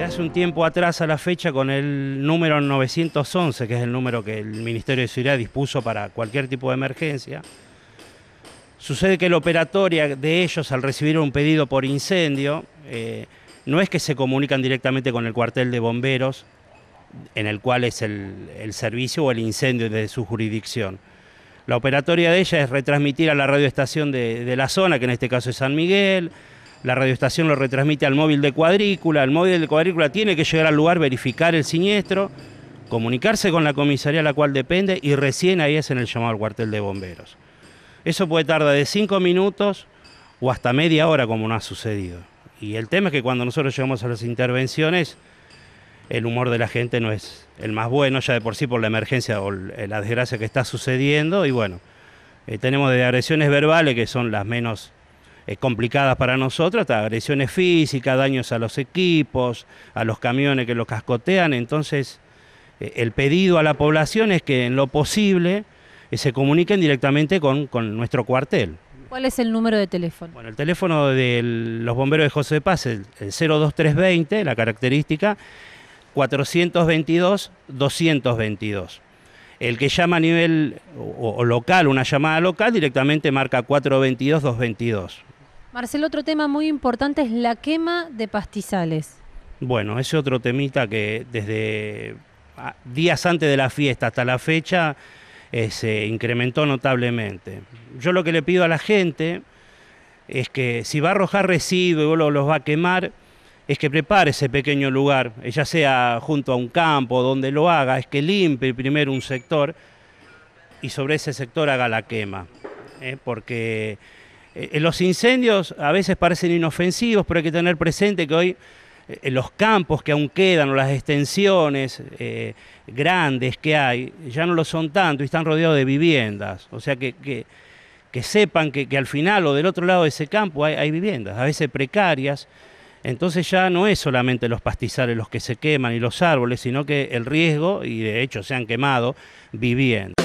Eh, hace un tiempo atrás a la fecha con el número 911, que es el número que el Ministerio de Seguridad dispuso para cualquier tipo de emergencia. Sucede que la operatoria de ellos al recibir un pedido por incendio, eh, no es que se comunican directamente con el cuartel de bomberos, en el cual es el, servicio o el incendio de su jurisdicción. La operatoria de ella es retransmitir a la radioestación de la zona, que en este caso es San Miguel, la radioestación lo retransmite al móvil de cuadrícula, el móvil de cuadrícula tiene que llegar al lugar, verificar el siniestro, comunicarse con la comisaría a la cual depende y recién ahí es en el llamado al cuartel de bomberos. Eso puede tardar de cinco minutos o hasta media hora como no ha sucedido. Y el tema es que cuando nosotros llegamos a las intervenciones, el humor de la gente no es el más bueno, ya de por sí por la emergencia o la desgracia que está sucediendo. Y bueno, eh, tenemos de agresiones verbales que son las menos eh, complicadas para nosotros, agresiones físicas, daños a los equipos, a los camiones que los cascotean. Entonces, eh, el pedido a la población es que en lo posible eh, se comuniquen directamente con, nuestro cuartel. ¿Cuál es el número de teléfono? Bueno, el teléfono de los bomberos de José Paz es el 02320, la característica, 422-222. El que llama a nivel local, una llamada local, directamente marca 422-222. Marcelo, otro tema muy importante es la quema de pastizales. Bueno, ese otro temita que desde ah, días antes de la fiesta hasta la fecha se eh, incrementó notablemente. Yo lo que le pido a la gente es que si va a arrojar residuos y luego los va a quemar, es que prepare ese pequeño lugar, eh, ya sea junto a un campo, donde lo haga, es que limpie primero un sector y sobre ese sector haga la quema. Eh, porque eh, eh, los incendios a veces parecen inofensivos, pero hay que tener presente que hoy eh, los campos que aún quedan o las extensiones grandes que hay ya no lo son tanto y están rodeados de viviendas. O sea que, sepan que, al final o del otro lado de ese campo hay, hay, viviendas, a veces precarias. Entonces ya no es solamente los pastizales los que se queman y los árboles, sino que el riesgo, y de hecho se han quemado, viviendas.